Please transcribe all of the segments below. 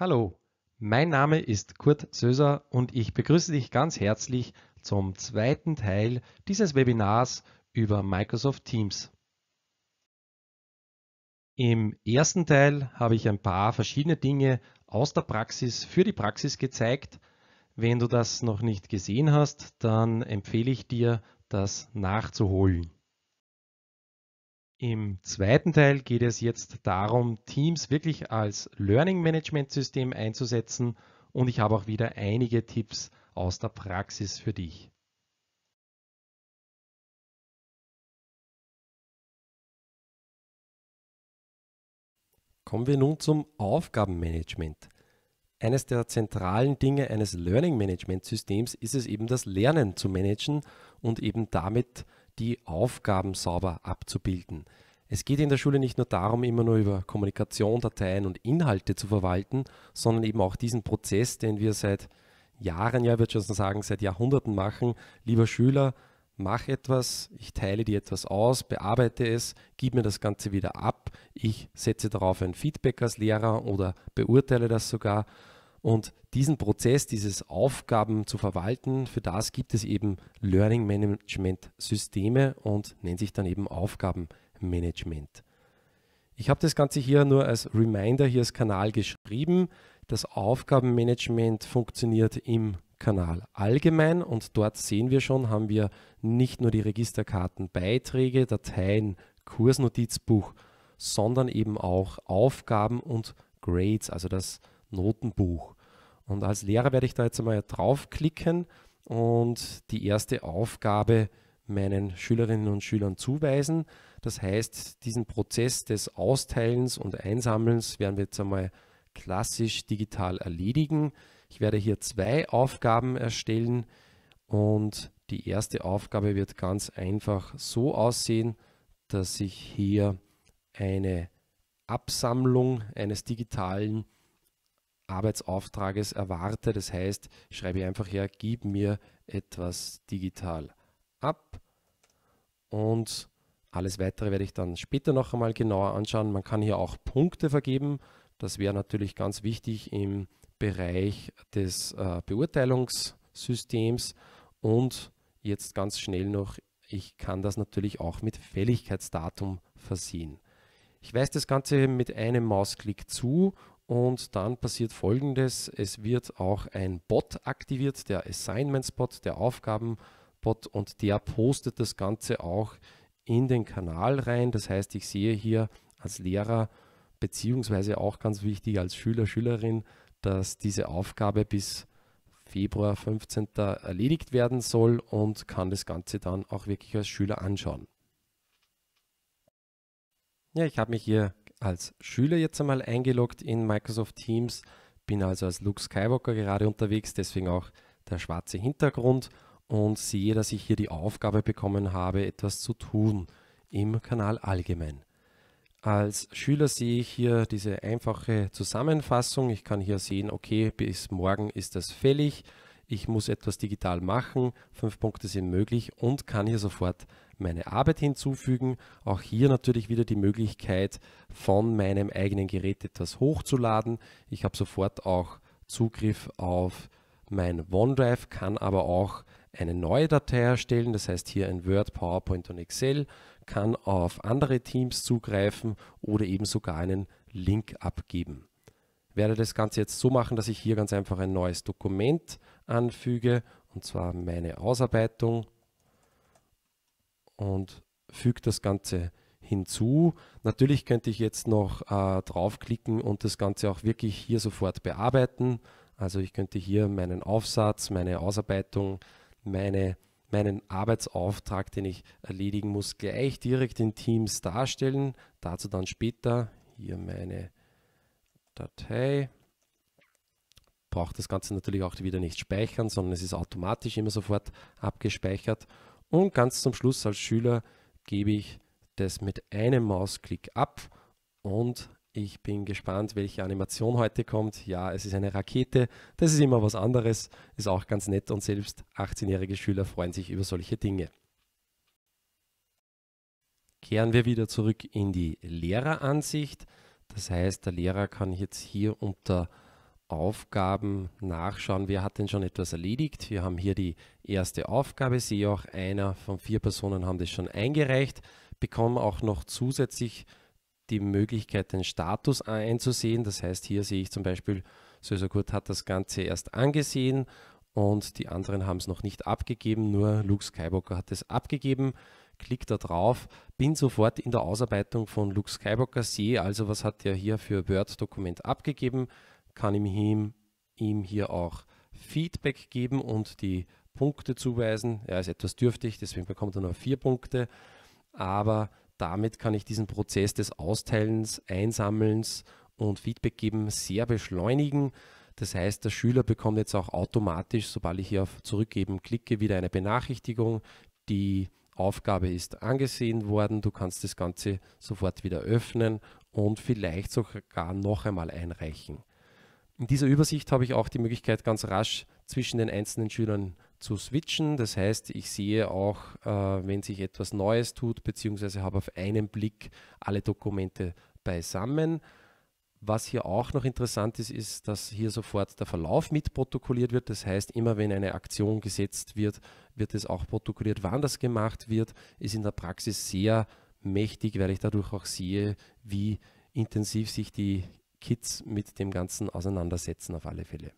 Hallo, mein Name ist Kurt Söser und ich begrüße dich ganz herzlich zum zweiten Teil dieses Webinars über Microsoft Teams. Im ersten Teil habe ich ein paar verschiedene Dinge aus der Praxis für die Praxis gezeigt. Wenn du das noch nicht gesehen hast, dann empfehle ich dir, das nachzuholen. Im zweiten Teil geht es jetzt darum, Teams wirklich als Learning Management System einzusetzen und ich habe auch wieder einige Tipps aus der Praxis für dich. Kommen wir nun zum Aufgabenmanagement. Eines der zentralen Dinge eines Learning Management Systems ist es eben das Lernen zu managen und eben damit zu die Aufgaben sauber abzubilden. Es geht in der Schule nicht nur darum, immer nur über Kommunikation, Dateien und Inhalte zu verwalten, sondern eben auch diesen Prozess, den wir seit Jahren, ja, ich würde schon sagen, seit Jahrhunderten machen. Lieber Schüler, mach etwas, ich teile dir etwas aus, bearbeite es, gib mir das Ganze wieder ab, ich setze darauf ein Feedback als Lehrer oder beurteile das sogar und diesen Prozess, dieses Aufgaben zu verwalten, für das gibt es eben Learning Management Systeme und nennt sich dann eben Aufgabenmanagement. Ich habe das Ganze hier nur als Reminder hier als Kanal geschrieben. Das Aufgabenmanagement funktioniert im Kanal allgemein und dort sehen wir schon, haben wir nicht nur die Registerkarten, Beiträge, Dateien, Kursnotizbuch, sondern eben auch Aufgaben und Grades, also das Notenbuch. Und als Lehrer werde ich da jetzt einmal draufklicken und die erste Aufgabe meinen Schülerinnen und Schülern zuweisen. Das heißt, diesen Prozess des Austeilens und Einsammelns werden wir jetzt einmal klassisch digital erledigen. Ich werde hier zwei Aufgaben erstellen und die erste Aufgabe wird ganz einfach so aussehen, dass ich hier eine Absammlung eines digitalen Arbeitsauftrages erwarte. Das heißt, schreibe ich einfach her, gib mir etwas digital ab und alles weitere werde ich dann später noch einmal genauer anschauen. Man kann hier auch Punkte vergeben. Das wäre natürlich ganz wichtig im Bereich des äh, Beurteilungssystems und jetzt ganz schnell noch, ich kann das natürlich auch mit Fälligkeitsdatum versehen. Ich weise das Ganze mit einem Mausklick zu und dann passiert folgendes: Es wird auch ein Bot aktiviert, der Assignments-Bot, der Aufgaben-Bot, und der postet das Ganze auch in den Kanal rein. Das heißt, ich sehe hier als Lehrer, beziehungsweise auch ganz wichtig als Schüler, Schülerin, dass diese Aufgabe bis Februar 15. erledigt werden soll und kann das Ganze dann auch wirklich als Schüler anschauen. Ja, ich habe mich hier als Schüler jetzt einmal eingeloggt in Microsoft Teams, bin also als Luke Skywalker gerade unterwegs, deswegen auch der schwarze Hintergrund und sehe, dass ich hier die Aufgabe bekommen habe, etwas zu tun im Kanal allgemein. Als Schüler sehe ich hier diese einfache Zusammenfassung. Ich kann hier sehen, okay, bis morgen ist das fällig. Ich muss etwas digital machen. Fünf Punkte sind möglich und kann hier sofort meine Arbeit hinzufügen. Auch hier natürlich wieder die Möglichkeit, von meinem eigenen Gerät etwas hochzuladen. Ich habe sofort auch Zugriff auf mein OneDrive, kann aber auch eine neue Datei erstellen, das heißt hier ein Word, PowerPoint und Excel, kann auf andere Teams zugreifen oder eben sogar einen Link abgeben. Ich werde das Ganze jetzt so machen, dass ich hier ganz einfach ein neues Dokument anfüge, und zwar meine Ausarbeitung und füge das Ganze hinzu. Natürlich könnte ich jetzt noch äh, draufklicken und das Ganze auch wirklich hier sofort bearbeiten. Also ich könnte hier meinen Aufsatz, meine Ausarbeitung, meine, meinen Arbeitsauftrag, den ich erledigen muss, gleich direkt in Teams darstellen. Dazu dann später hier meine Datei. Braucht das Ganze natürlich auch wieder nicht speichern, sondern es ist automatisch immer sofort abgespeichert. Und ganz zum Schluss als Schüler gebe ich das mit einem Mausklick ab und ich bin gespannt, welche Animation heute kommt. Ja, es ist eine Rakete, das ist immer was anderes, ist auch ganz nett und selbst 18-jährige Schüler freuen sich über solche Dinge. Kehren wir wieder zurück in die Lehreransicht. Das heißt, der Lehrer kann jetzt hier unter Aufgaben nachschauen, wer hat denn schon etwas erledigt. Wir haben hier die erste Aufgabe, sehe auch einer von vier Personen haben das schon eingereicht, bekommen auch noch zusätzlich die Möglichkeit, den Status einzusehen. Das heißt, hier sehe ich zum Beispiel, Sösakurt hat das Ganze erst angesehen und die anderen haben es noch nicht abgegeben, nur Luke Skywalker hat es abgegeben. Klick da drauf, bin sofort in der Ausarbeitung von Luke Skywalker, sehe also, was hat er hier für Word-Dokument abgegeben, kann ich ihm, ihm hier auch Feedback geben und die Punkte zuweisen. Er ist etwas dürftig, deswegen bekommt er nur vier Punkte. Aber damit kann ich diesen Prozess des Austeilens, Einsammelns und Feedback geben sehr beschleunigen. Das heißt, der Schüler bekommt jetzt auch automatisch, sobald ich hier auf Zurückgeben klicke, wieder eine Benachrichtigung. Die Aufgabe ist angesehen worden. Du kannst das Ganze sofort wieder öffnen und vielleicht sogar noch einmal einreichen. In dieser Übersicht habe ich auch die Möglichkeit, ganz rasch zwischen den einzelnen Schülern zu switchen. Das heißt, ich sehe auch, äh, wenn sich etwas Neues tut, beziehungsweise habe auf einen Blick alle Dokumente beisammen. Was hier auch noch interessant ist, ist, dass hier sofort der Verlauf mitprotokolliert wird. Das heißt, immer wenn eine Aktion gesetzt wird, wird es auch protokolliert. Wann das gemacht wird, ist in der Praxis sehr mächtig, weil ich dadurch auch sehe, wie intensiv sich die Kids mit dem Ganzen auseinandersetzen auf alle Fälle.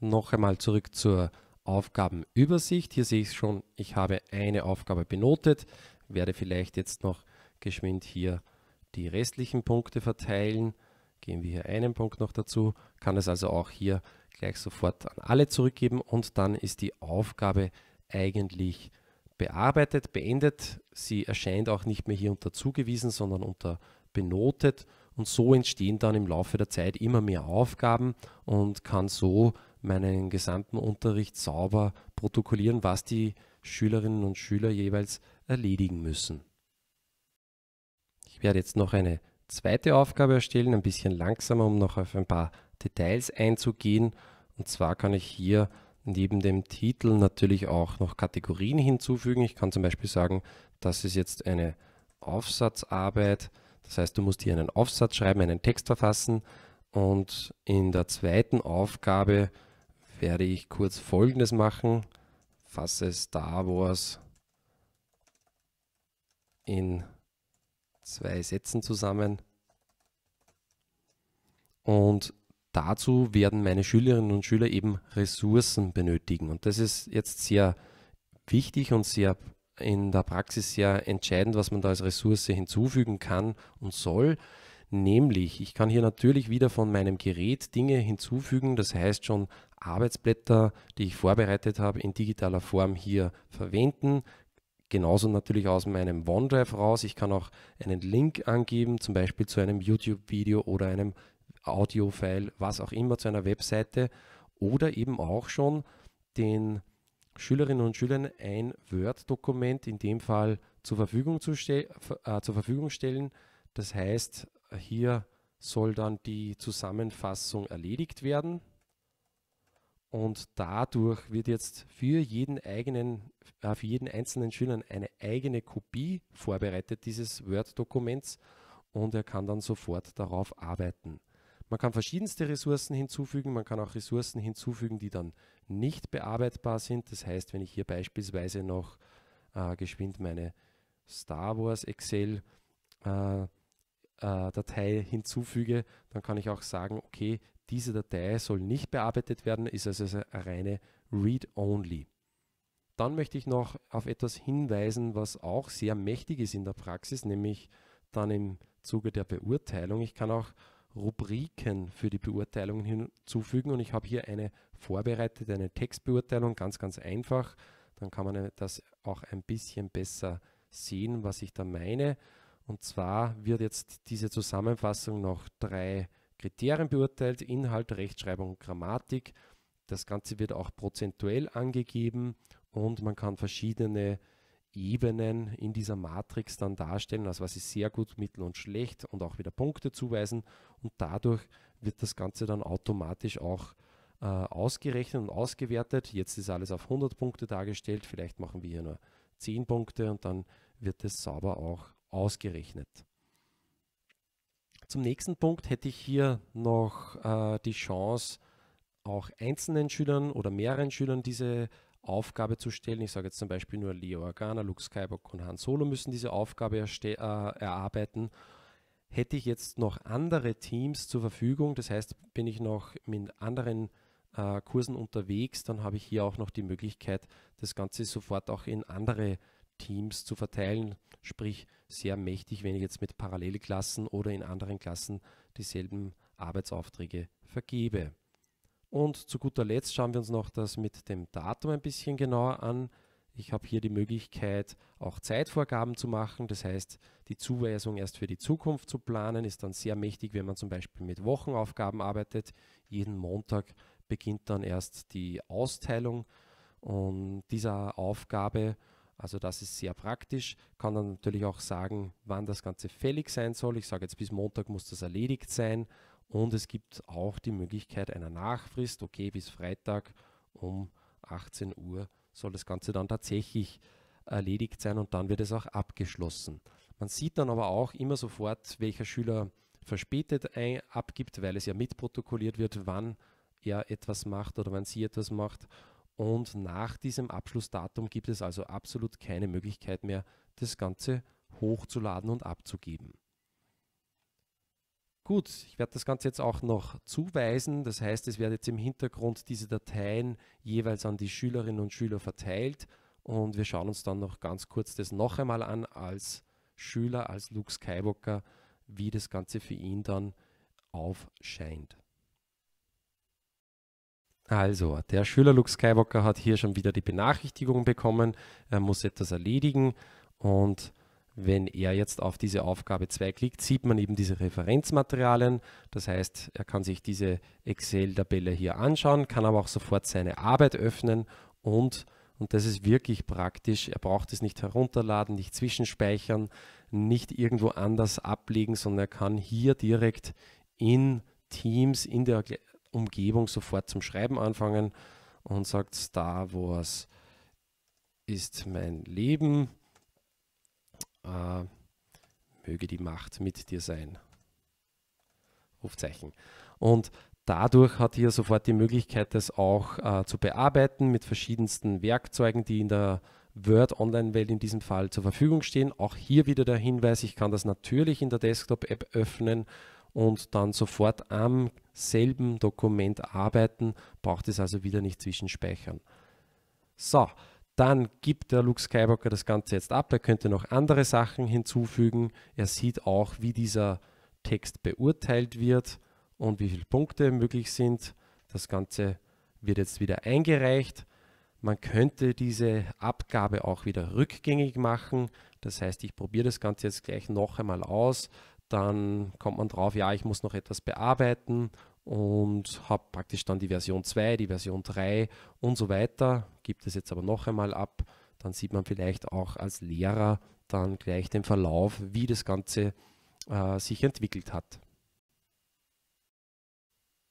Noch einmal zurück zur Aufgabenübersicht. Hier sehe ich schon, ich habe eine Aufgabe benotet, werde vielleicht jetzt noch geschwind hier die restlichen Punkte verteilen. Gehen wir hier einen Punkt noch dazu, kann es also auch hier gleich sofort an alle zurückgeben und dann ist die Aufgabe eigentlich bearbeitet, beendet. Sie erscheint auch nicht mehr hier unter zugewiesen, sondern unter benotet und so entstehen dann im Laufe der Zeit immer mehr Aufgaben und kann so meinen gesamten Unterricht sauber protokollieren, was die Schülerinnen und Schüler jeweils erledigen müssen. Ich werde jetzt noch eine zweite Aufgabe erstellen, ein bisschen langsamer, um noch auf ein paar Details einzugehen. Und zwar kann ich hier neben dem Titel natürlich auch noch Kategorien hinzufügen. Ich kann zum Beispiel sagen, das ist jetzt eine Aufsatzarbeit, das heißt, du musst hier einen Aufsatz schreiben, einen Text verfassen und in der zweiten Aufgabe werde ich kurz Folgendes machen. Fasse Star Wars in zwei Sätzen zusammen. Und dazu werden meine Schülerinnen und Schüler eben Ressourcen benötigen. Und das ist jetzt sehr wichtig und sehr in der Praxis ja entscheidend, was man da als Ressource hinzufügen kann und soll. Nämlich, ich kann hier natürlich wieder von meinem Gerät Dinge hinzufügen, das heißt schon Arbeitsblätter, die ich vorbereitet habe, in digitaler Form hier verwenden. Genauso natürlich aus meinem OneDrive raus. Ich kann auch einen Link angeben, zum Beispiel zu einem YouTube-Video oder einem Audio-File, was auch immer, zu einer Webseite oder eben auch schon den Schülerinnen und Schülern ein Word-Dokument in dem Fall zur Verfügung, zu äh, zur Verfügung stellen. Das heißt, hier soll dann die Zusammenfassung erledigt werden. Und dadurch wird jetzt für jeden, eigenen, äh, für jeden einzelnen Schüler eine eigene Kopie vorbereitet dieses Word-Dokuments und er kann dann sofort darauf arbeiten. Man kann verschiedenste Ressourcen hinzufügen, man kann auch Ressourcen hinzufügen, die dann nicht bearbeitbar sind. Das heißt, wenn ich hier beispielsweise noch äh, geschwind meine Star Wars Excel äh, äh Datei hinzufüge, dann kann ich auch sagen, okay, diese Datei soll nicht bearbeitet werden, ist also eine reine Read-Only. Dann möchte ich noch auf etwas hinweisen, was auch sehr mächtig ist in der Praxis, nämlich dann im Zuge der Beurteilung. Ich kann auch Rubriken für die Beurteilungen hinzufügen. Und ich habe hier eine vorbereitet, eine Textbeurteilung, ganz, ganz einfach. Dann kann man das auch ein bisschen besser sehen, was ich da meine. Und zwar wird jetzt diese Zusammenfassung nach drei Kriterien beurteilt. Inhalt, Rechtschreibung Grammatik. Das Ganze wird auch prozentuell angegeben und man kann verschiedene Ebenen in dieser Matrix dann darstellen, also was ist sehr gut, mittel und schlecht und auch wieder Punkte zuweisen und dadurch wird das Ganze dann automatisch auch äh, ausgerechnet und ausgewertet. Jetzt ist alles auf 100 Punkte dargestellt, vielleicht machen wir hier nur 10 Punkte und dann wird es sauber auch ausgerechnet. Zum nächsten Punkt hätte ich hier noch äh, die Chance, auch einzelnen Schülern oder mehreren Schülern diese Aufgabe zu stellen. Ich sage jetzt zum Beispiel nur Leo Organa, Luke Skywalker und Han Solo müssen diese Aufgabe äh, erarbeiten. Hätte ich jetzt noch andere Teams zur Verfügung, das heißt, bin ich noch mit anderen äh, Kursen unterwegs, dann habe ich hier auch noch die Möglichkeit, das Ganze sofort auch in andere Teams zu verteilen. Sprich, sehr mächtig, wenn ich jetzt mit Parallelklassen oder in anderen Klassen dieselben Arbeitsaufträge vergebe. Und zu guter Letzt schauen wir uns noch das mit dem Datum ein bisschen genauer an. Ich habe hier die Möglichkeit, auch Zeitvorgaben zu machen. Das heißt, die Zuweisung erst für die Zukunft zu planen, ist dann sehr mächtig, wenn man zum Beispiel mit Wochenaufgaben arbeitet. Jeden Montag beginnt dann erst die Austeilung und dieser Aufgabe. Also das ist sehr praktisch. Kann dann natürlich auch sagen, wann das Ganze fällig sein soll. Ich sage jetzt, bis Montag muss das erledigt sein und es gibt auch die Möglichkeit einer Nachfrist, okay, bis Freitag um 18 Uhr soll das Ganze dann tatsächlich erledigt sein und dann wird es auch abgeschlossen. Man sieht dann aber auch immer sofort, welcher Schüler verspätet ein, abgibt, weil es ja mitprotokolliert wird, wann er etwas macht oder wann sie etwas macht. Und nach diesem Abschlussdatum gibt es also absolut keine Möglichkeit mehr, das Ganze hochzuladen und abzugeben. Gut, ich werde das Ganze jetzt auch noch zuweisen. Das heißt, es werden jetzt im Hintergrund diese Dateien jeweils an die Schülerinnen und Schüler verteilt. Und wir schauen uns dann noch ganz kurz das noch einmal an als Schüler, als Luke Skywalker, wie das Ganze für ihn dann aufscheint. Also, der Schüler Luke Skywalker hat hier schon wieder die Benachrichtigung bekommen, er muss etwas erledigen und wenn er jetzt auf diese Aufgabe 2 klickt, sieht man eben diese Referenzmaterialien. Das heißt, er kann sich diese Excel-Tabelle hier anschauen, kann aber auch sofort seine Arbeit öffnen und, und das ist wirklich praktisch, er braucht es nicht herunterladen, nicht zwischenspeichern, nicht irgendwo anders ablegen, sondern er kann hier direkt in Teams, in der Umgebung sofort zum Schreiben anfangen und sagt, Star Wars ist mein Leben äh, möge die Macht mit dir sein. Rufzeichen. Und dadurch hat hier sofort die Möglichkeit, das auch äh, zu bearbeiten mit verschiedensten Werkzeugen, die in der Word Online-Welt in diesem Fall zur Verfügung stehen. Auch hier wieder der Hinweis, ich kann das natürlich in der Desktop-App öffnen und dann sofort am selben Dokument arbeiten, braucht es also wieder nicht zwischenspeichern. So, dann gibt der Luke Skywalker das Ganze jetzt ab. Er könnte noch andere Sachen hinzufügen. Er sieht auch, wie dieser Text beurteilt wird und wie viele Punkte möglich sind. Das Ganze wird jetzt wieder eingereicht. Man könnte diese Abgabe auch wieder rückgängig machen. Das heißt, ich probiere das Ganze jetzt gleich noch einmal aus. Dann kommt man drauf, ja, ich muss noch etwas bearbeiten und habe praktisch dann die Version 2, die Version 3 und so weiter. Gibt es jetzt aber noch einmal ab, dann sieht man vielleicht auch als Lehrer dann gleich den Verlauf, wie das Ganze äh, sich entwickelt hat.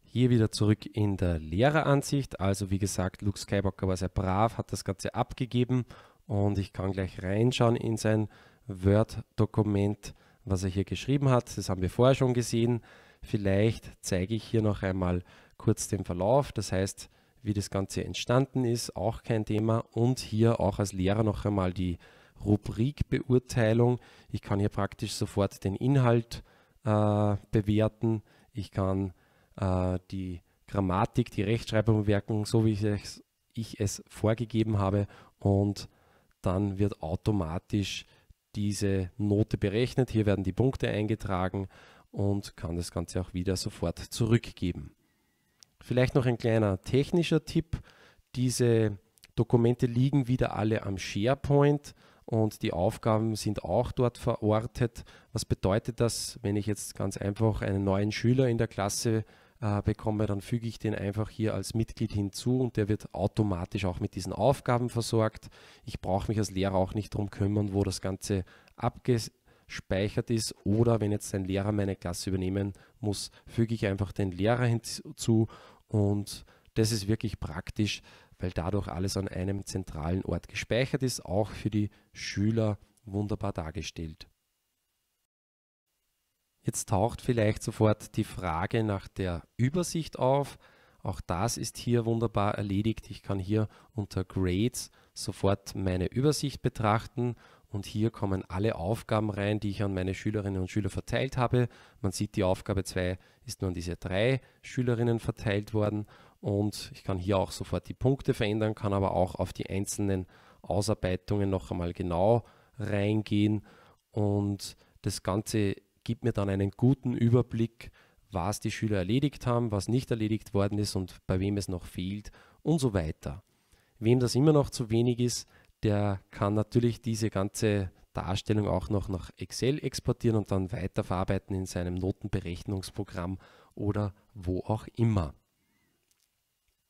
Hier wieder zurück in der Lehreransicht. Also wie gesagt, Luke Skywalker war sehr brav, hat das Ganze abgegeben und ich kann gleich reinschauen in sein Word-Dokument, was er hier geschrieben hat. Das haben wir vorher schon gesehen. Vielleicht zeige ich hier noch einmal kurz den Verlauf, das heißt, wie das Ganze entstanden ist, auch kein Thema. Und hier auch als Lehrer noch einmal die Rubrikbeurteilung. Ich kann hier praktisch sofort den Inhalt äh, bewerten. Ich kann äh, die Grammatik, die Rechtschreibung bewerten, so wie ich es, ich es vorgegeben habe. Und dann wird automatisch diese Note berechnet. Hier werden die Punkte eingetragen und kann das Ganze auch wieder sofort zurückgeben. Vielleicht noch ein kleiner technischer Tipp. Diese Dokumente liegen wieder alle am SharePoint und die Aufgaben sind auch dort verortet. Was bedeutet das, wenn ich jetzt ganz einfach einen neuen Schüler in der Klasse äh, bekomme, dann füge ich den einfach hier als Mitglied hinzu und der wird automatisch auch mit diesen Aufgaben versorgt. Ich brauche mich als Lehrer auch nicht darum kümmern, wo das Ganze abge gespeichert ist oder wenn jetzt ein Lehrer meine Klasse übernehmen muss, füge ich einfach den Lehrer hinzu und das ist wirklich praktisch, weil dadurch alles an einem zentralen Ort gespeichert ist, auch für die Schüler wunderbar dargestellt. Jetzt taucht vielleicht sofort die Frage nach der Übersicht auf. Auch das ist hier wunderbar erledigt. Ich kann hier unter Grades sofort meine Übersicht betrachten und hier kommen alle Aufgaben rein, die ich an meine Schülerinnen und Schüler verteilt habe. Man sieht, die Aufgabe 2 ist nur an diese drei Schülerinnen verteilt worden. Und ich kann hier auch sofort die Punkte verändern, kann aber auch auf die einzelnen Ausarbeitungen noch einmal genau reingehen. Und das Ganze gibt mir dann einen guten Überblick, was die Schüler erledigt haben, was nicht erledigt worden ist und bei wem es noch fehlt und so weiter. Wem das immer noch zu wenig ist, der kann natürlich diese ganze Darstellung auch noch nach Excel exportieren und dann weiterverarbeiten in seinem Notenberechnungsprogramm oder wo auch immer.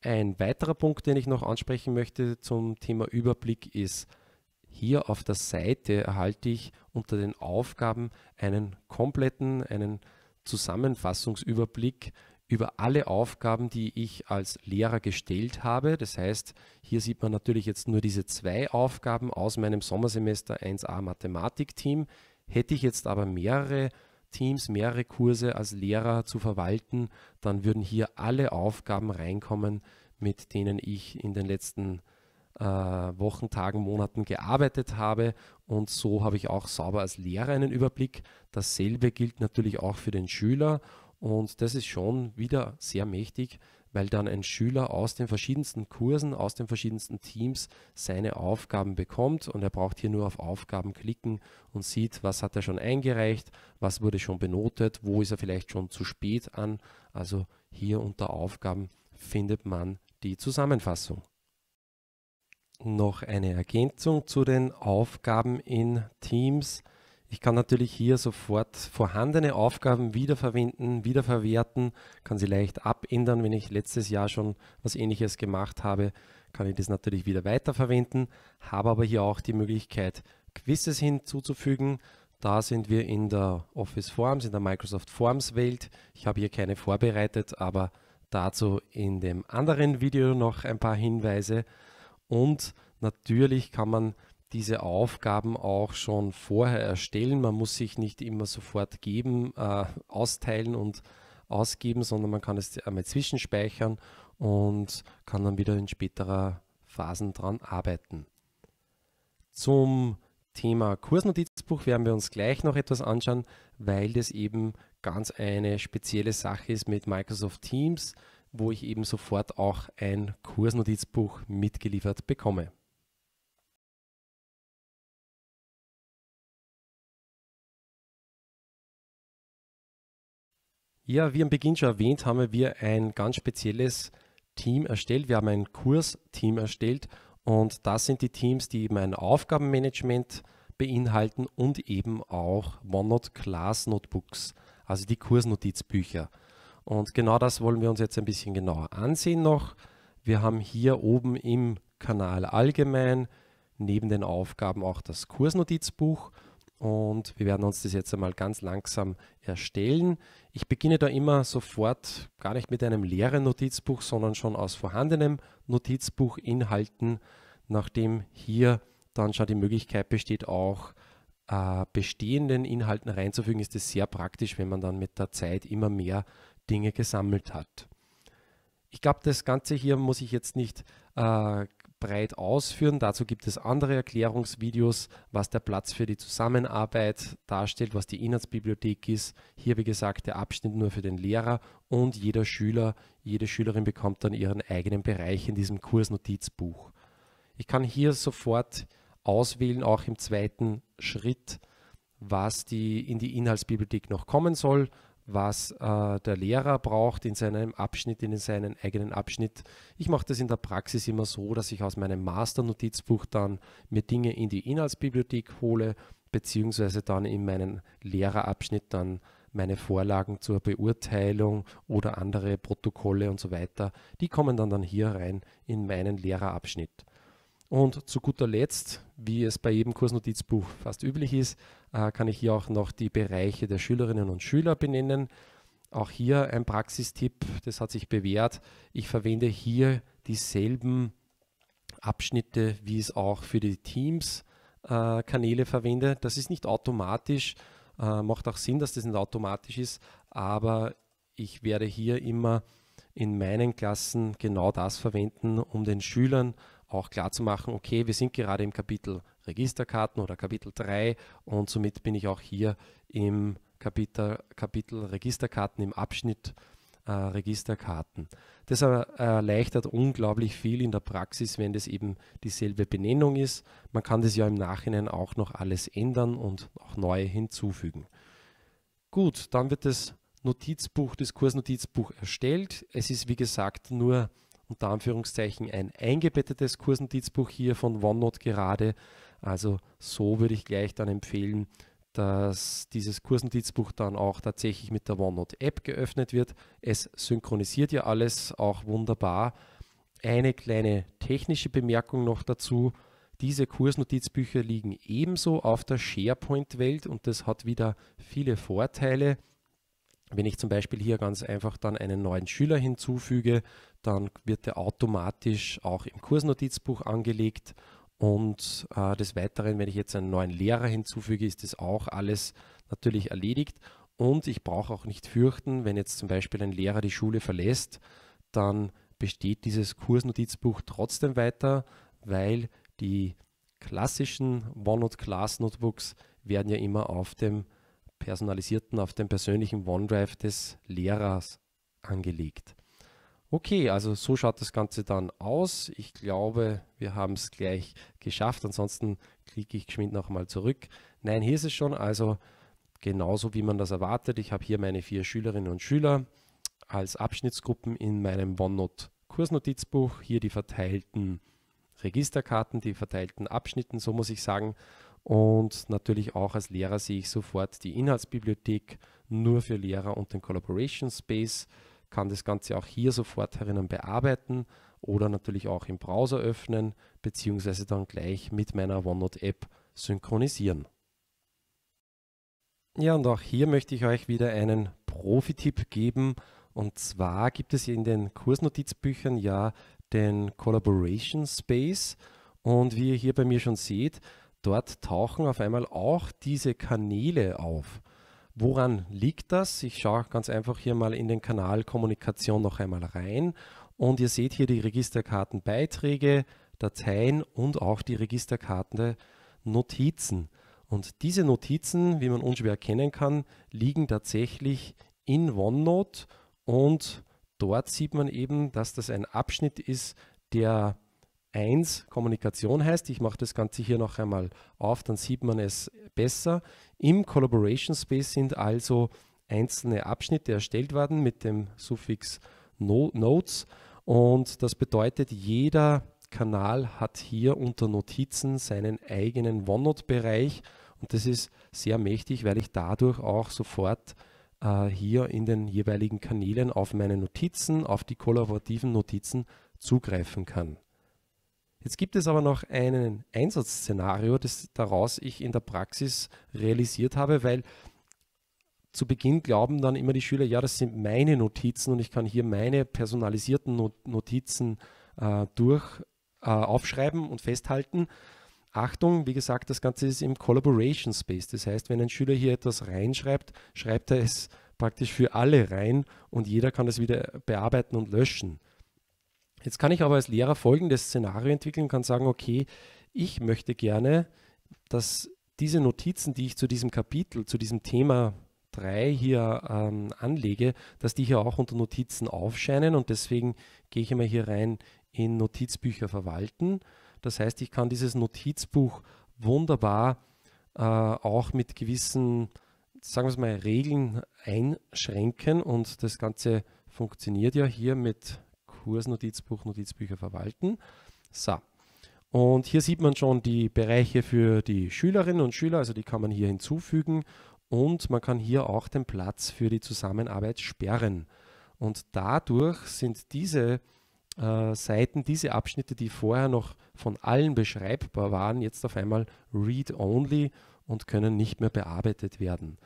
Ein weiterer Punkt, den ich noch ansprechen möchte zum Thema Überblick ist, hier auf der Seite erhalte ich unter den Aufgaben einen kompletten, einen Zusammenfassungsüberblick über alle Aufgaben, die ich als Lehrer gestellt habe. Das heißt, hier sieht man natürlich jetzt nur diese zwei Aufgaben aus meinem Sommersemester 1a Mathematikteam. Hätte ich jetzt aber mehrere Teams, mehrere Kurse als Lehrer zu verwalten, dann würden hier alle Aufgaben reinkommen, mit denen ich in den letzten äh, Wochen, Tagen, Monaten gearbeitet habe. Und so habe ich auch sauber als Lehrer einen Überblick. Dasselbe gilt natürlich auch für den Schüler. Und das ist schon wieder sehr mächtig, weil dann ein Schüler aus den verschiedensten Kursen, aus den verschiedensten Teams seine Aufgaben bekommt und er braucht hier nur auf Aufgaben klicken und sieht, was hat er schon eingereicht, was wurde schon benotet, wo ist er vielleicht schon zu spät an. Also hier unter Aufgaben findet man die Zusammenfassung. Noch eine Ergänzung zu den Aufgaben in Teams. Ich kann natürlich hier sofort vorhandene Aufgaben wiederverwenden, wiederverwerten, kann sie leicht abändern. Wenn ich letztes Jahr schon was ähnliches gemacht habe, kann ich das natürlich wieder weiterverwenden, habe aber hier auch die Möglichkeit, Quizzes hinzuzufügen. Da sind wir in der Office Forms, in der Microsoft Forms Welt. Ich habe hier keine vorbereitet, aber dazu in dem anderen Video noch ein paar Hinweise. Und natürlich kann man diese Aufgaben auch schon vorher erstellen. Man muss sich nicht immer sofort geben, äh, austeilen und ausgeben, sondern man kann es einmal zwischenspeichern und kann dann wieder in späterer Phasen dran arbeiten. Zum Thema Kursnotizbuch werden wir uns gleich noch etwas anschauen, weil das eben ganz eine spezielle Sache ist mit Microsoft Teams, wo ich eben sofort auch ein Kursnotizbuch mitgeliefert bekomme. Ja, wie am Beginn schon erwähnt, haben wir ein ganz spezielles Team erstellt. Wir haben ein Kursteam erstellt und das sind die Teams, die eben ein Aufgabenmanagement beinhalten und eben auch OneNote Class Notebooks, also die Kursnotizbücher. Und genau das wollen wir uns jetzt ein bisschen genauer ansehen noch. Wir haben hier oben im Kanal allgemein neben den Aufgaben auch das Kursnotizbuch und wir werden uns das jetzt einmal ganz langsam erstellen. Ich beginne da immer sofort gar nicht mit einem leeren Notizbuch, sondern schon aus vorhandenem Notizbuch Inhalten, nachdem hier dann schon die Möglichkeit besteht, auch äh, bestehenden Inhalten reinzufügen, ist es sehr praktisch, wenn man dann mit der Zeit immer mehr Dinge gesammelt hat. Ich glaube, das Ganze hier muss ich jetzt nicht äh, breit ausführen. Dazu gibt es andere Erklärungsvideos, was der Platz für die Zusammenarbeit darstellt, was die Inhaltsbibliothek ist. Hier, wie gesagt, der Abschnitt nur für den Lehrer und jeder Schüler, jede Schülerin bekommt dann ihren eigenen Bereich in diesem Kursnotizbuch. Ich kann hier sofort auswählen, auch im zweiten Schritt, was die, in die Inhaltsbibliothek noch kommen soll was äh, der Lehrer braucht in seinem Abschnitt, in seinen eigenen Abschnitt. Ich mache das in der Praxis immer so, dass ich aus meinem Masternotizbuch dann mir Dinge in die Inhaltsbibliothek hole, beziehungsweise dann in meinen Lehrerabschnitt dann meine Vorlagen zur Beurteilung oder andere Protokolle und so weiter. Die kommen dann, dann hier rein in meinen Lehrerabschnitt. Und zu guter Letzt, wie es bei jedem Kursnotizbuch fast üblich ist, äh, kann ich hier auch noch die Bereiche der Schülerinnen und Schüler benennen. Auch hier ein Praxistipp, das hat sich bewährt. Ich verwende hier dieselben Abschnitte, wie es auch für die Teams-Kanäle äh, verwende. Das ist nicht automatisch, äh, macht auch Sinn, dass das nicht automatisch ist, aber ich werde hier immer in meinen Klassen genau das verwenden, um den Schülern zu auch klar zu machen, okay, wir sind gerade im Kapitel Registerkarten oder Kapitel 3 und somit bin ich auch hier im Kapitel, Kapitel Registerkarten im Abschnitt äh, Registerkarten. Das äh, erleichtert unglaublich viel in der Praxis, wenn das eben dieselbe Benennung ist. Man kann das ja im Nachhinein auch noch alles ändern und auch neu hinzufügen. Gut, dann wird das Notizbuch, das Kursnotizbuch erstellt. Es ist wie gesagt nur unter Anführungszeichen ein eingebettetes Kursnotizbuch hier von OneNote gerade. Also so würde ich gleich dann empfehlen, dass dieses Kursnotizbuch dann auch tatsächlich mit der OneNote-App geöffnet wird. Es synchronisiert ja alles auch wunderbar. Eine kleine technische Bemerkung noch dazu. Diese Kursnotizbücher liegen ebenso auf der SharePoint-Welt und das hat wieder viele Vorteile. Wenn ich zum Beispiel hier ganz einfach dann einen neuen Schüler hinzufüge, dann wird er automatisch auch im Kursnotizbuch angelegt. Und äh, des Weiteren, wenn ich jetzt einen neuen Lehrer hinzufüge, ist das auch alles natürlich erledigt. Und ich brauche auch nicht fürchten, wenn jetzt zum Beispiel ein Lehrer die Schule verlässt, dann besteht dieses Kursnotizbuch trotzdem weiter, weil die klassischen OneNote Class Notebooks werden ja immer auf dem personalisierten, auf den persönlichen OneDrive des Lehrers angelegt. Okay, also so schaut das Ganze dann aus. Ich glaube, wir haben es gleich geschafft. Ansonsten klicke ich geschwind nochmal zurück. Nein, hier ist es schon. Also genauso, wie man das erwartet. Ich habe hier meine vier Schülerinnen und Schüler als Abschnittsgruppen in meinem OneNote-Kursnotizbuch. Hier die verteilten Registerkarten, die verteilten Abschnitten, so muss ich sagen. Und natürlich auch als Lehrer sehe ich sofort die Inhaltsbibliothek nur für Lehrer und den Collaboration Space, kann das Ganze auch hier sofort herinnen bearbeiten oder natürlich auch im Browser öffnen, beziehungsweise dann gleich mit meiner OneNote-App synchronisieren. Ja, und auch hier möchte ich euch wieder einen Profi-Tipp geben. Und zwar gibt es in den Kursnotizbüchern ja den Collaboration Space. Und wie ihr hier bei mir schon seht, dort tauchen auf einmal auch diese Kanäle auf. Woran liegt das? Ich schaue ganz einfach hier mal in den Kanal Kommunikation noch einmal rein und ihr seht hier die Registerkartenbeiträge, Dateien und auch die Registerkarten Notizen. Und diese Notizen, wie man unschwer erkennen kann, liegen tatsächlich in OneNote und dort sieht man eben, dass das ein Abschnitt ist, der 1 Kommunikation heißt. Ich mache das Ganze hier noch einmal auf, dann sieht man es besser. Im Collaboration Space sind also einzelne Abschnitte erstellt worden mit dem Suffix no Notes und das bedeutet, jeder Kanal hat hier unter Notizen seinen eigenen OneNote-Bereich und das ist sehr mächtig, weil ich dadurch auch sofort äh, hier in den jeweiligen Kanälen auf meine Notizen, auf die kollaborativen Notizen zugreifen kann. Jetzt gibt es aber noch ein Einsatzszenario, das daraus ich in der Praxis realisiert habe, weil zu Beginn glauben dann immer die Schüler, ja, das sind meine Notizen und ich kann hier meine personalisierten Notizen äh, durch äh, aufschreiben und festhalten. Achtung, wie gesagt, das Ganze ist im Collaboration Space. Das heißt, wenn ein Schüler hier etwas reinschreibt, schreibt er es praktisch für alle rein und jeder kann es wieder bearbeiten und löschen. Jetzt kann ich aber als Lehrer folgendes Szenario entwickeln, kann sagen, okay, ich möchte gerne, dass diese Notizen, die ich zu diesem Kapitel, zu diesem Thema 3 hier ähm, anlege, dass die hier auch unter Notizen aufscheinen und deswegen gehe ich immer hier rein in Notizbücher verwalten. Das heißt, ich kann dieses Notizbuch wunderbar äh, auch mit gewissen, sagen wir es mal, Regeln einschränken und das Ganze funktioniert ja hier mit Kursnotizbuch, Notizbücher verwalten. So. Und hier sieht man schon die Bereiche für die Schülerinnen und Schüler, also die kann man hier hinzufügen und man kann hier auch den Platz für die Zusammenarbeit sperren. Und dadurch sind diese äh, Seiten, diese Abschnitte, die vorher noch von allen beschreibbar waren, jetzt auf einmal read-only und können nicht mehr bearbeitet werden.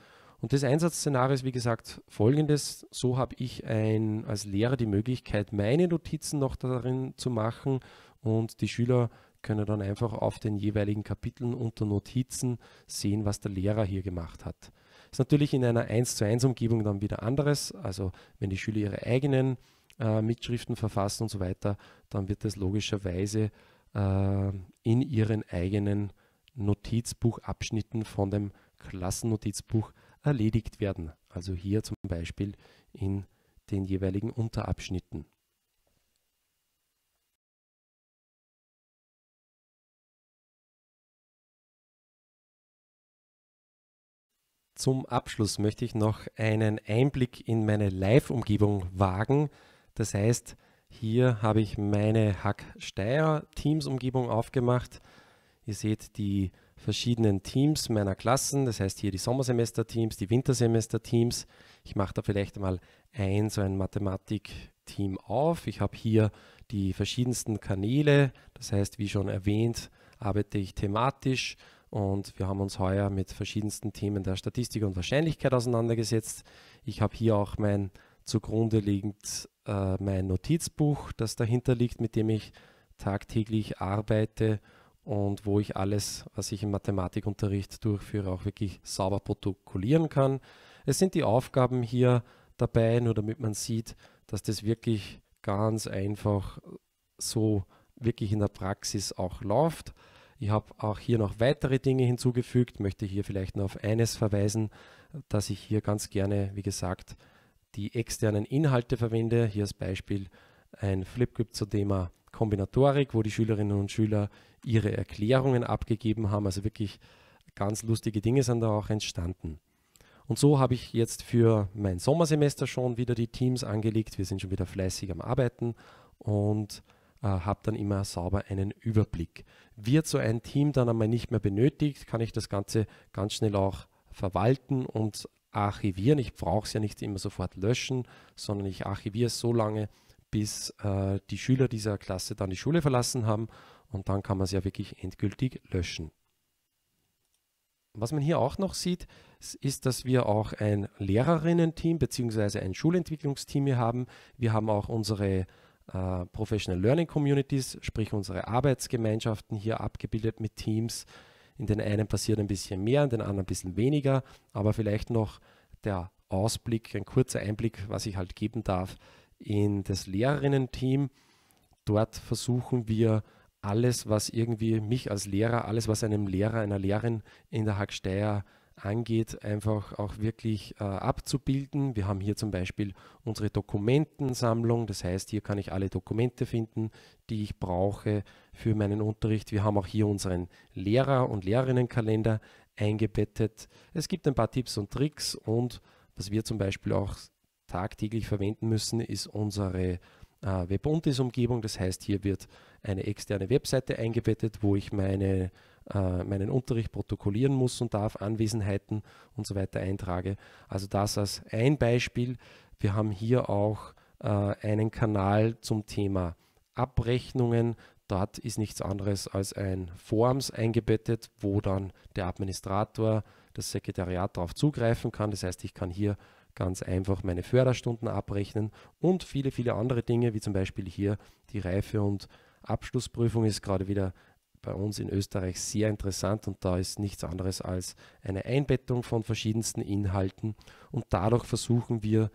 Und das Einsatzszenario ist, wie gesagt, folgendes. So habe ich ein, als Lehrer die Möglichkeit, meine Notizen noch darin zu machen und die Schüler können dann einfach auf den jeweiligen Kapiteln unter Notizen sehen, was der Lehrer hier gemacht hat. Ist natürlich in einer 1 zu 1 Umgebung dann wieder anderes. Also wenn die Schüler ihre eigenen äh, Mitschriften verfassen und so weiter, dann wird das logischerweise äh, in ihren eigenen Notizbuchabschnitten von dem Klassennotizbuch erledigt werden. Also hier zum Beispiel in den jeweiligen Unterabschnitten. Zum Abschluss möchte ich noch einen Einblick in meine Live-Umgebung wagen. Das heißt, hier habe ich meine Hack-Steier-Teams-Umgebung aufgemacht. Ihr seht die verschiedenen Teams meiner Klassen, das heißt hier die Sommersemester-Teams, die Wintersemester-Teams. Ich mache da vielleicht mal ein so ein Mathematik-Team auf. Ich habe hier die verschiedensten Kanäle, das heißt, wie schon erwähnt, arbeite ich thematisch und wir haben uns heuer mit verschiedensten Themen der Statistik und Wahrscheinlichkeit auseinandergesetzt. Ich habe hier auch mein zugrunde liegend äh, mein Notizbuch, das dahinter liegt, mit dem ich tagtäglich arbeite und wo ich alles, was ich im Mathematikunterricht durchführe, auch wirklich sauber protokollieren kann. Es sind die Aufgaben hier dabei, nur damit man sieht, dass das wirklich ganz einfach so wirklich in der Praxis auch läuft. Ich habe auch hier noch weitere Dinge hinzugefügt, möchte hier vielleicht nur auf eines verweisen, dass ich hier ganz gerne, wie gesagt, die externen Inhalte verwende. Hier als Beispiel ein Flipgrid zum Thema Kombinatorik, wo die Schülerinnen und Schüler ihre Erklärungen abgegeben haben. Also wirklich ganz lustige Dinge sind da auch entstanden. Und so habe ich jetzt für mein Sommersemester schon wieder die Teams angelegt. Wir sind schon wieder fleißig am Arbeiten und äh, habe dann immer sauber einen Überblick. Wird so ein Team dann einmal nicht mehr benötigt, kann ich das Ganze ganz schnell auch verwalten und archivieren. Ich brauche es ja nicht immer sofort löschen, sondern ich archiviere es so lange, bis äh, die Schüler dieser Klasse dann die Schule verlassen haben und dann kann man es ja wirklich endgültig löschen. Was man hier auch noch sieht, ist, dass wir auch ein Lehrerinnen-Team bzw. ein Schulentwicklungsteam hier haben. Wir haben auch unsere äh, Professional Learning Communities, sprich unsere Arbeitsgemeinschaften hier abgebildet mit Teams. In den einen passiert ein bisschen mehr, in den anderen ein bisschen weniger, aber vielleicht noch der Ausblick, ein kurzer Einblick, was ich halt geben darf, in das Lehrerinnen-Team. Dort versuchen wir alles, was irgendwie mich als Lehrer, alles, was einem Lehrer, einer Lehrerin in der Hacksteier angeht, einfach auch wirklich äh, abzubilden. Wir haben hier zum Beispiel unsere Dokumentensammlung, das heißt, hier kann ich alle Dokumente finden, die ich brauche für meinen Unterricht. Wir haben auch hier unseren Lehrer- und Lehrerinnenkalender eingebettet. Es gibt ein paar Tipps und Tricks und was wir zum Beispiel auch tagtäglich verwenden müssen, ist unsere äh, Webuntis-Umgebung. Das heißt, hier wird eine externe Webseite eingebettet, wo ich meine, äh, meinen Unterricht protokollieren muss und darf, Anwesenheiten und so weiter eintrage. Also das als ein Beispiel. Wir haben hier auch äh, einen Kanal zum Thema Abrechnungen. Dort ist nichts anderes als ein Forms eingebettet, wo dann der Administrator, das Sekretariat darauf zugreifen kann. Das heißt, ich kann hier ganz einfach meine Förderstunden abrechnen und viele, viele andere Dinge, wie zum Beispiel hier die Reife- und Abschlussprüfung ist gerade wieder bei uns in Österreich sehr interessant und da ist nichts anderes als eine Einbettung von verschiedensten Inhalten und dadurch versuchen wir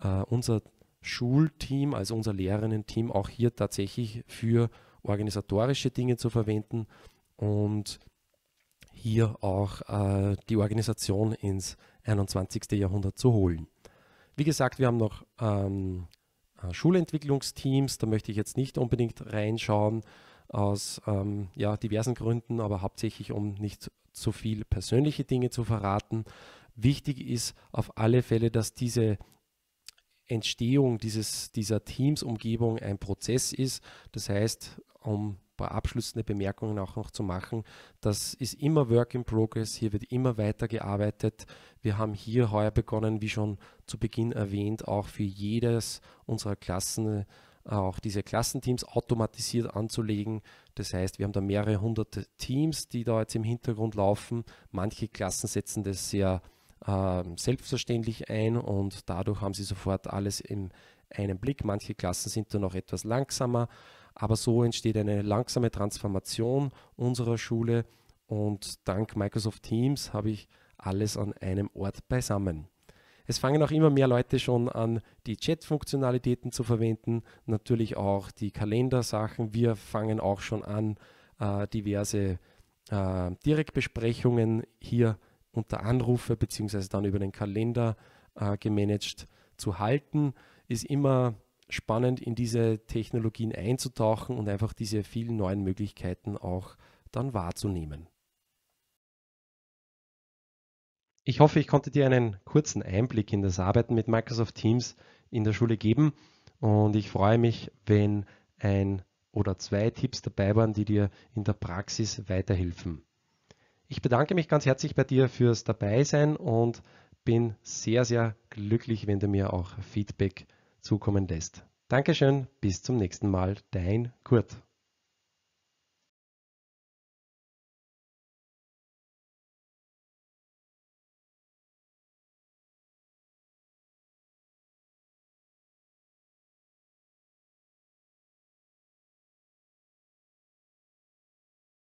äh, unser Schulteam, also unser Lehrerinnen-Team auch hier tatsächlich für organisatorische Dinge zu verwenden und hier auch äh, die Organisation ins 21. Jahrhundert zu holen. Wie gesagt, wir haben noch ähm, äh, Schulentwicklungsteams, da möchte ich jetzt nicht unbedingt reinschauen aus ähm, ja, diversen Gründen, aber hauptsächlich um nicht zu viel persönliche Dinge zu verraten. Wichtig ist auf alle Fälle, dass diese Entstehung dieses, dieser Teamsumgebung ein Prozess ist. Das heißt, um paar abschließende Bemerkungen auch noch zu machen. Das ist immer Work in Progress, hier wird immer weiter gearbeitet. Wir haben hier heuer begonnen, wie schon zu Beginn erwähnt, auch für jedes unserer Klassen äh, auch diese Klassenteams automatisiert anzulegen. Das heißt, wir haben da mehrere hunderte Teams, die da jetzt im Hintergrund laufen. Manche Klassen setzen das sehr ähm, selbstverständlich ein und dadurch haben sie sofort alles in einem Blick. Manche Klassen sind da noch etwas langsamer. Aber so entsteht eine langsame Transformation unserer Schule und dank Microsoft Teams habe ich alles an einem Ort beisammen. Es fangen auch immer mehr Leute schon an, die Chat-Funktionalitäten zu verwenden, natürlich auch die Kalendersachen. Wir fangen auch schon an, äh, diverse äh, Direktbesprechungen hier unter Anrufe bzw. dann über den Kalender äh, gemanagt zu halten. Ist immer spannend, in diese Technologien einzutauchen und einfach diese vielen neuen Möglichkeiten auch dann wahrzunehmen. Ich hoffe, ich konnte dir einen kurzen Einblick in das Arbeiten mit Microsoft Teams in der Schule geben und ich freue mich, wenn ein oder zwei Tipps dabei waren, die dir in der Praxis weiterhelfen. Ich bedanke mich ganz herzlich bei dir fürs Dabeisein und bin sehr, sehr glücklich, wenn du mir auch Feedback zukommen lässt. Dankeschön, bis zum nächsten Mal, dein Kurt.